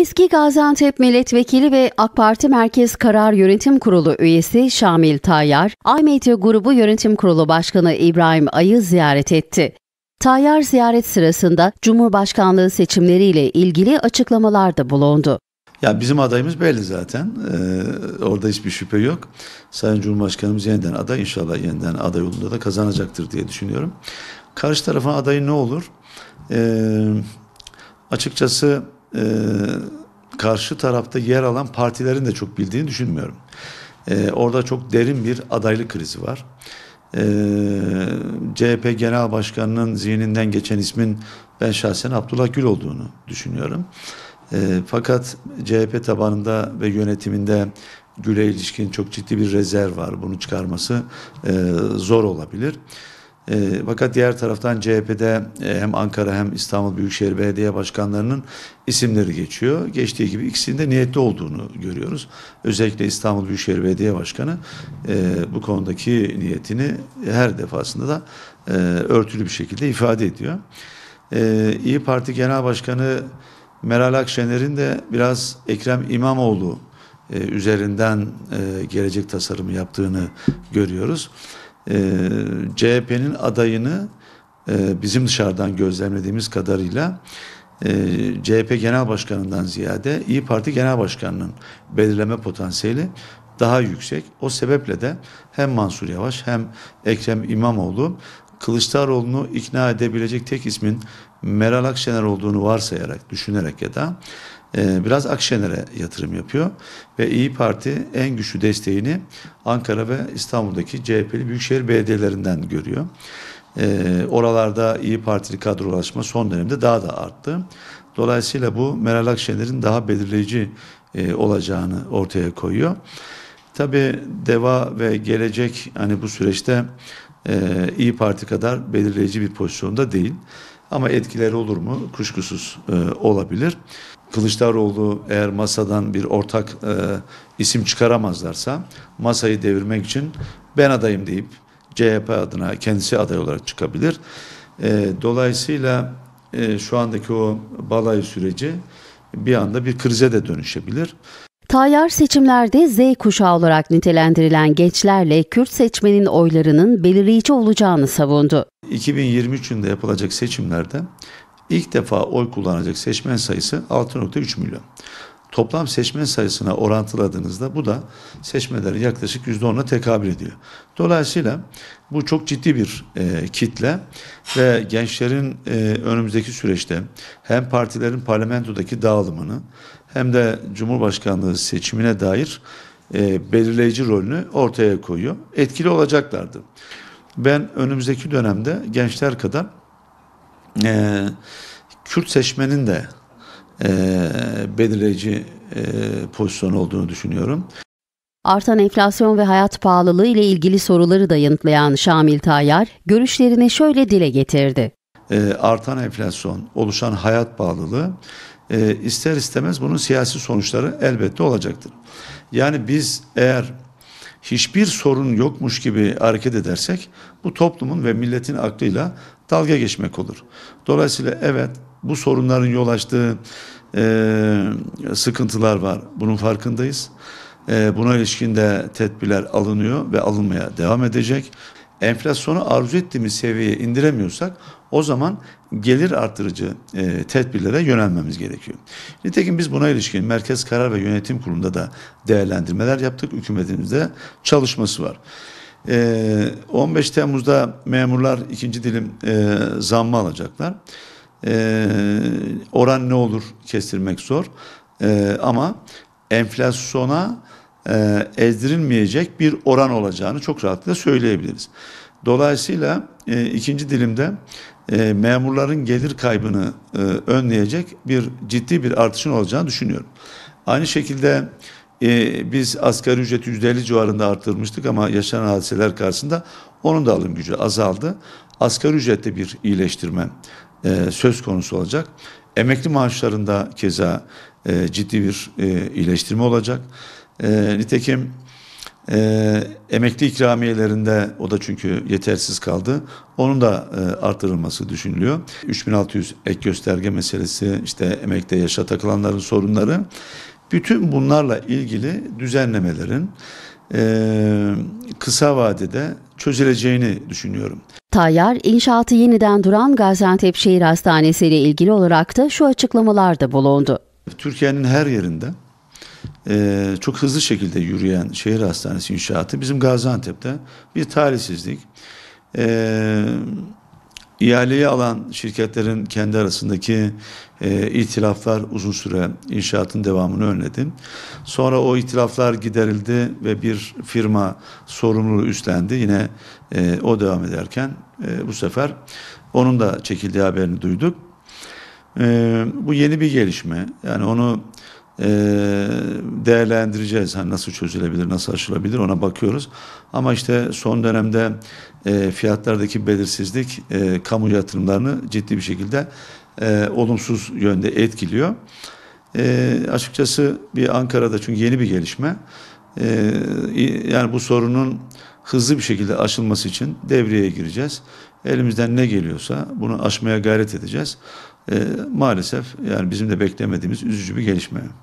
Eski Gaziantep Milletvekili ve AK Parti Merkez Karar Yönetim Kurulu üyesi Şamil Tayyar, Aymetya Grubu Yönetim Kurulu Başkanı İbrahim Ay'ı ziyaret etti. Tayyar ziyaret sırasında Cumhurbaşkanlığı seçimleriyle ilgili açıklamalar da bulundu. Ya bizim adayımız belli zaten. Ee, orada hiçbir şüphe yok. Sayın Cumhurbaşkanımız yeniden aday inşallah yeniden aday olduğunda da kazanacaktır diye düşünüyorum. Karşı tarafın adayı ne olur? Ee, açıkçası e, karşı tarafta yer alan partilerin de çok bildiğini düşünmüyorum. E, orada çok derin bir adaylık krizi var. E, ee, CHP Genel Başkanı'nın zihninden geçen ismin ben şahsen Abdullah Gül olduğunu düşünüyorum. E, fakat CHP tabanında ve yönetiminde Gül'e ilişkin çok ciddi bir rezerv var. Bunu çıkarması e, zor olabilir. E, fakat diğer taraftan CHP'de e, hem Ankara hem İstanbul Büyükşehir Belediye Başkanlarının isimleri geçiyor. Geçtiği gibi ikisinin de niyetli olduğunu görüyoruz. Özellikle İstanbul Büyükşehir Belediye Başkanı e, bu konudaki niyetini her defasında da e, örtülü bir şekilde ifade ediyor. E, İyi Parti Genel Başkanı Meral Akşener'in de biraz Ekrem İmamoğlu e, üzerinden e, gelecek tasarımı yaptığını görüyoruz. Ee, e, CHP'nin adayını bizim dışarıdan gözlemlediğimiz kadarıyla e, CHP Genel Başkanı'ndan ziyade İyi Parti Genel Başkanı'nın belirleme potansiyeli daha yüksek. O sebeple de hem Mansur Yavaş hem Ekrem İmamoğlu Kılıçdaroğlu'nu ikna edebilecek tek ismin Meral Akşener olduğunu varsayarak, düşünerek ya da ee, biraz Akşener'e yatırım yapıyor ve İyi Parti en güçlü desteğini Ankara ve İstanbul'daki CHP'li büyükşehir belediyelerinden görüyor. Ee, oralarda İyi Partili kadrolaşma son dönemde daha da arttı. Dolayısıyla bu Meral Akşener'in daha belirleyici e, olacağını ortaya koyuyor. Tabi DEVA ve Gelecek hani bu süreçte e, İyi Parti kadar belirleyici bir pozisyonda değil. Ama etkileri olur mu? Kuşkusuz e, olabilir. Kılıçdaroğlu eğer masadan bir ortak e, isim çıkaramazlarsa masayı devirmek için ben adayım deyip CHP adına kendisi aday olarak çıkabilir. E, dolayısıyla e, şu andaki o balay süreci bir anda bir krize de dönüşebilir. Tayyar seçimlerde Z kuşağı olarak nitelendirilen gençlerle Kürt seçmenin oylarının belirleyici olacağını savundu. 2023'ünde yapılacak seçimlerde ilk defa oy kullanacak seçmen sayısı 6.3 milyon. Toplam seçmen sayısına orantıladığınızda bu da seçmelerin yaklaşık %10'a tekabül ediyor. Dolayısıyla bu çok ciddi bir e, kitle ve gençlerin e, önümüzdeki süreçte hem partilerin parlamentodaki dağılımını hem de Cumhurbaşkanlığı seçimine dair e, belirleyici rolünü ortaya koyuyor. Etkili olacaklardı. Ben önümüzdeki dönemde gençler kadar e, Kürt seçmenin de e, belirleyici e, pozisyon olduğunu düşünüyorum. Artan enflasyon ve hayat pahalılığı ile ilgili soruları da yanıtlayan Şamil Tayyar görüşlerini şöyle dile getirdi. E, artan enflasyon, oluşan hayat pahalılığı e, ister istemez bunun siyasi sonuçları elbette olacaktır. Yani biz eğer hiçbir sorun yokmuş gibi hareket edersek bu toplumun ve milletin aklıyla dalga geçmek olur. Dolayısıyla evet bu sorunların yol açtığı e, sıkıntılar var. Bunun farkındayız. E, buna ilişkin de tedbirler alınıyor ve alınmaya devam edecek. Enflasyonu arzu ettiğimiz seviyeye indiremiyorsak o zaman gelir artırıcı e, tedbirlere yönelmemiz gerekiyor. Nitekim biz buna ilişkin Merkez Karar ve Yönetim Kurulu'nda da değerlendirmeler yaptık. Hükümetimizde çalışması var. 15 ee, Temmuz'da memurlar ikinci dilim e, zammı alacaklar. Ee, oran ne olur kestirmek zor. Ee, ama enflasyona e, ezdirilmeyecek bir oran olacağını çok rahatlıkla söyleyebiliriz. Dolayısıyla e, ikinci dilimde memurların gelir kaybını önleyecek bir ciddi bir artışın olacağını düşünüyorum. Aynı şekilde e, biz asgari ücreti yüzde %50 civarında arttırmıştık ama yaşanan hadiseler karşısında onun da alım gücü azaldı. Asgari ücrette bir iyileştirme e, söz konusu olacak. Emekli maaşlarında keza e, ciddi bir e, iyileştirme olacak. E, nitekim e, emekli ikramiyelerinde o da çünkü yetersiz kaldı. Onun da e, artırılması düşünülüyor. 3600 ek gösterge meselesi işte emekte yaşa takılanların sorunları bütün bunlarla ilgili düzenlemelerin e, kısa vadede çözüleceğini düşünüyorum. Tayyar, inşaatı yeniden duran Gaziantep Şehir Hastanesi ile ilgili olarak da şu açıklamalarda bulundu. Türkiye'nin her yerinde e, çok hızlı şekilde yürüyen şehir hastanesi inşaatı bizim Gaziantep'te bir talihsizlik. E, İhaleyi alan şirketlerin kendi arasındaki e, itilaflar uzun süre inşaatın devamını önledi. Sonra o itiraflar giderildi ve bir firma sorumluluğu üstlendi. Yine e, o devam ederken e, bu sefer onun da çekildiği haberini duyduk. E, bu yeni bir gelişme. Yani onu ee, değerlendireceğiz. Hani nasıl çözülebilir, nasıl aşılabilir ona bakıyoruz. Ama işte son dönemde e, fiyatlardaki belirsizlik e, kamu yatırımlarını ciddi bir şekilde e, olumsuz yönde etkiliyor. açıkçası bir Ankara'da çünkü yeni bir gelişme. yani bu sorunun hızlı bir şekilde aşılması için devreye gireceğiz. Elimizden ne geliyorsa bunu aşmaya gayret edeceğiz. E, maalesef yani bizim de beklemediğimiz üzücü bir gelişme.